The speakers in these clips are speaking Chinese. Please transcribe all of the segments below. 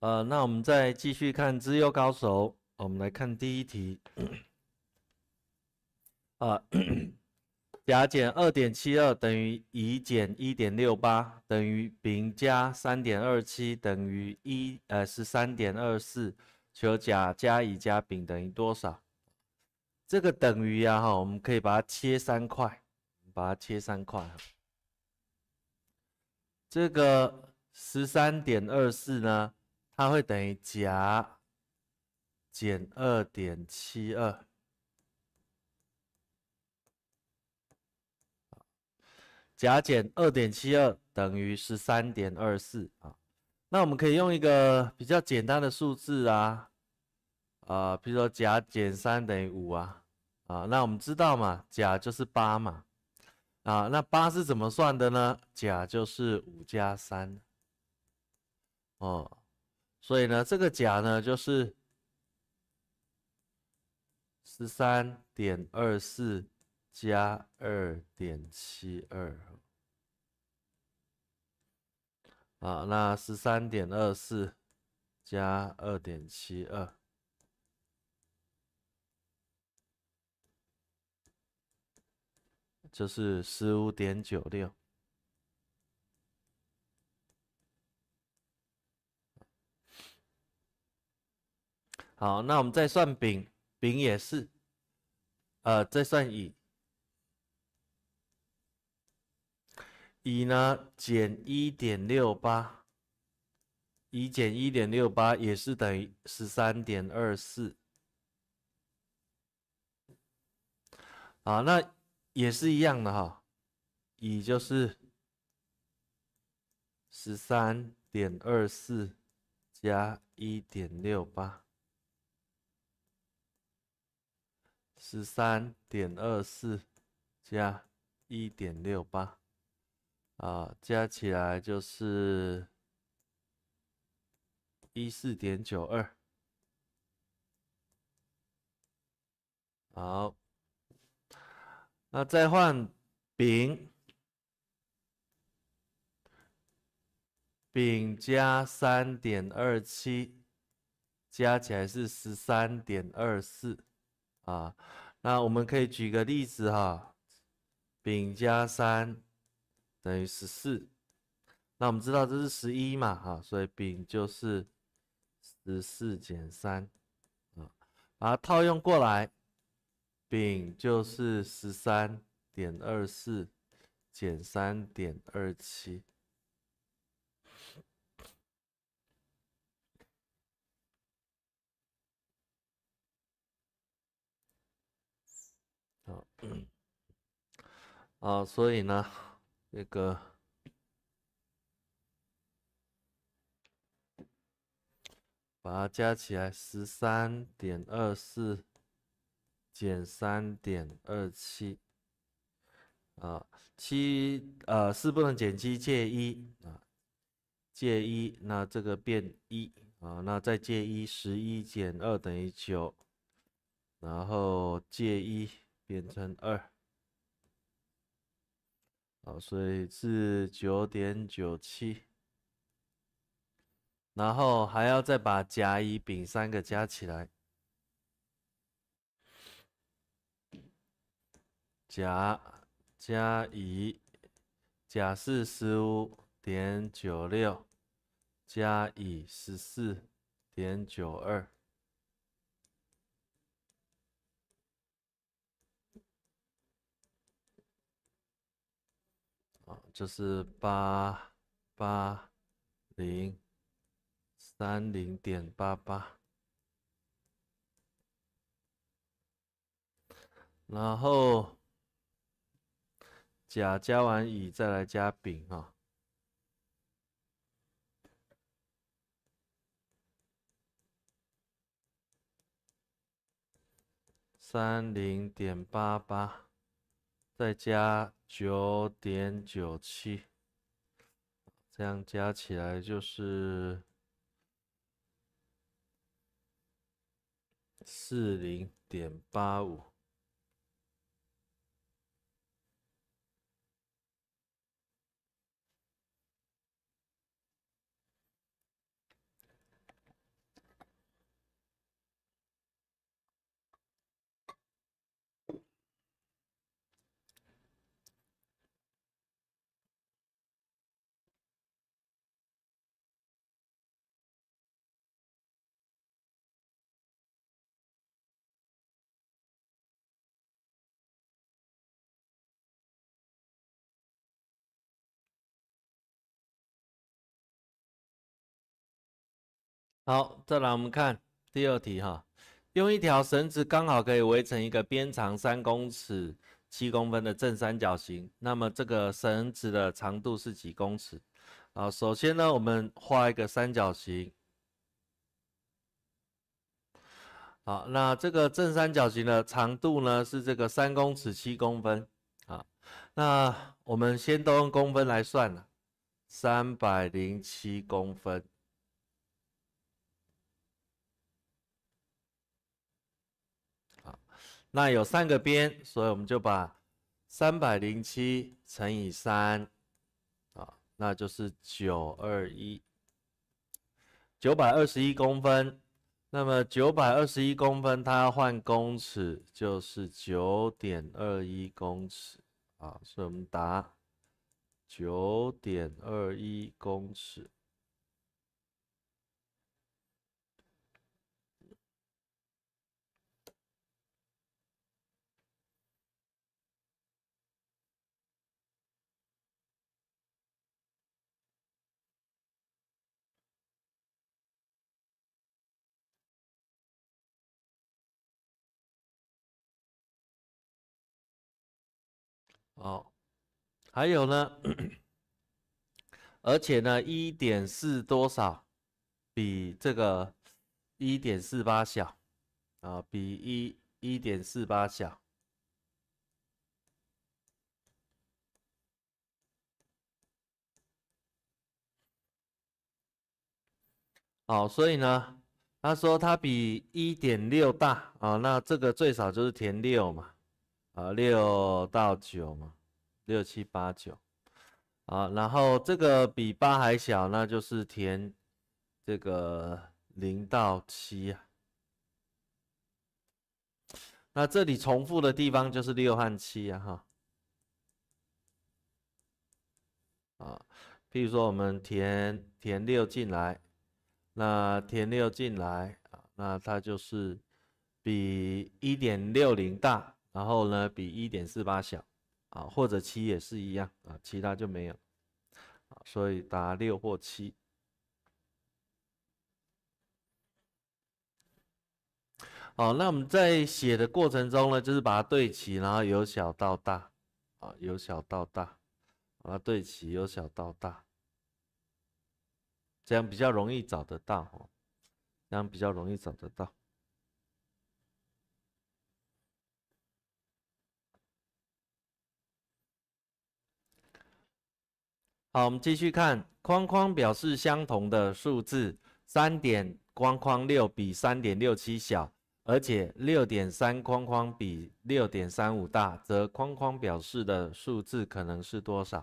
呃，那我们再继续看资优高手，我们来看第一题。啊，甲减二点七二等于乙减一点六八等于丙加三点二七等于一呃是三点二四，求甲加乙加丙等于多少？这个等于呀哈，我们可以把它切三块，把它切三块这个十三点二四呢？它会等于甲减二点七二，甲减二点七二等于十三点二四啊。那我们可以用一个比较简单的数字啊，啊，比如说甲减三等于五啊，啊，那我们知道嘛，甲就是八嘛，啊，那八是怎么算的呢？甲就是五加三，哦。所以呢，这个甲呢就是十三点二四加二点七二啊，那十三点二四加二点七二就是十五点九六。好，那我们再算丙，丙也是，呃，再算乙，乙呢减一点六八，乙减一点六八也是等于十三点二四，啊，那也是一样的哈，乙就是十三点二四加一点六八。十三点二四加一点六八，啊，加起来就是一四点九二。好，那再换丙，丙加三点二七，加起来是十三点二四。啊，那我们可以举个例子哈，丙加三等于十四，那我们知道这是十一嘛，哈，所以丙就是十四减三，啊，把它套用过来，丙就是十三点二四减三点二七。啊，所以呢，那个把它加起来，十三点二四减三点二七，啊，七呃四不能减七，借一啊，借一，那这个变一啊，那再借一，十一减二等于九，然后借一变成二。好，所以是九点九七，然后还要再把甲、乙、丙三个加起来，甲加乙，甲是十五点九六，加乙十四点九二。就是八八零三零点八八，然后甲加完乙再来加丙啊。三零点八八。再加九点九七，这样加起来就是四零点八五。好，再来我们看第二题哈，用一条绳子刚好可以围成一个边长三公尺七公分的正三角形，那么这个绳子的长度是几公尺？啊，首先呢，我们画一个三角形。好，那这个正三角形的长度呢是这个三公尺七公分啊，那我们先都用公分来算了，三百零七公分。那有三个边，所以我们就把三百零七乘以三，啊，那就是九二一，九百二十一公分。那么九百二十一公分，它要换公尺，就是九点二一公尺，啊，所以我们答九点二一公尺。哦，还有呢，而且呢，一点四多少比这个一点四八小啊？比一一点四八小。哦，所以呢，他说他比一点六大啊，那这个最少就是填六嘛。啊，六到九嘛，六七八九，啊，然后这个比八还小，那就是填这个零到七啊。那这里重复的地方就是六和七啊，哈。啊，比如说我们填填六进来，那填六进来啊，那它就是比一点六零大。然后呢，比一点四八小啊，或者七也是一样啊，其他就没有啊，所以答六或七。好，那我们在写的过程中呢，就是把它对齐，然后由小到大啊，由小到大把它对齐，由小到大，这样比较容易找得到哦，这样比较容易找得到。好，我们继续看框框表示相同的数字，三点框框六比三点六七小，而且六点三框框比六点三五大，则框框表示的数字可能是多少？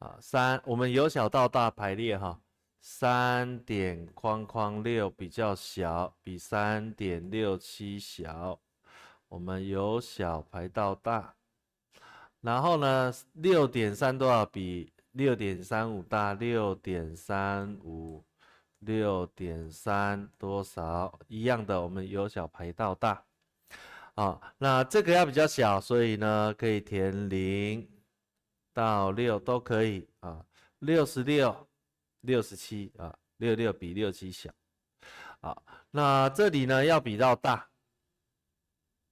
啊，三。我们由小到大排列哈，三点框框六比较小，比三点六七小。我们由小排到大，然后呢，六点三多少比？六点三五大六点三五六点三多少一样的，我们由小排到大，啊，那这个要比较小，所以呢可以填零到六都可以啊，六十六六十七啊，六六比六七小，啊，那这里呢要比较大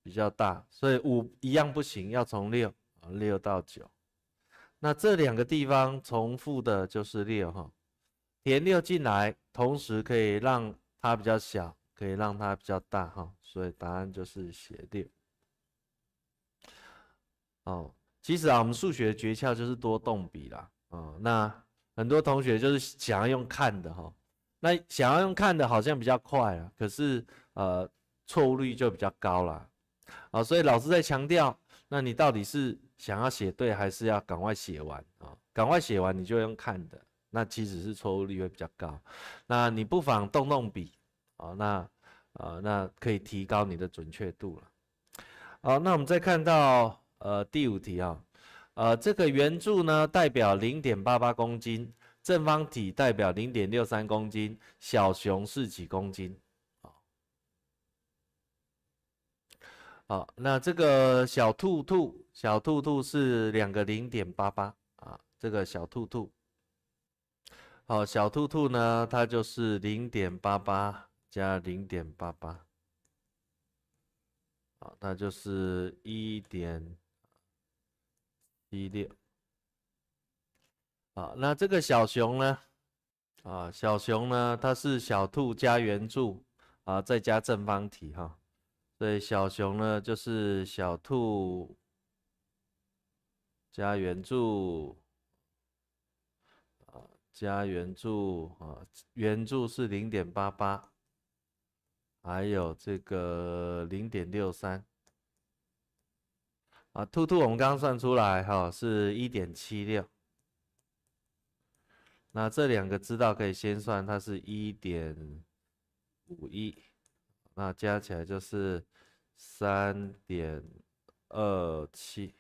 比较大，所以五一样不行，要从六六到九。那这两个地方重复的就是六哈，填六进来，同时可以让它比较小，可以让它比较大哈，所以答案就是写六。哦，其实啊，我们数学诀窍就是多动笔啦，啊，那很多同学就是想要用看的哈，那想要用看的好像比较快啊，可是呃错误率就比较高啦。啊，所以老师在强调。那你到底是想要写对，还是要赶快写完啊？赶快写完你就用看的，那其实是错误率会比较高。那你不妨动动笔，哦，那，啊，那可以提高你的准确度了。好，那我们再看到，呃，第五题啊，呃，这个圆柱呢代表零点八八公斤，正方体代表零点六三公斤，小熊是几公斤？好，那这个小兔兔，小兔兔是两个零点八八啊，这个小兔兔。好，小兔兔呢，它就是零点八八加零点八八，好，那就是一点一六。好，那这个小熊呢，啊，小熊呢，它是小兔加圆柱啊，再加正方体哈。所以小熊呢，就是小兔加圆柱啊，加圆柱啊，圆柱是零点八八，还有这个零点六三啊，兔兔我们刚算出来哈，是一点七六，那这两个知道可以先算，它是一点五一。那加起来就是三点二七。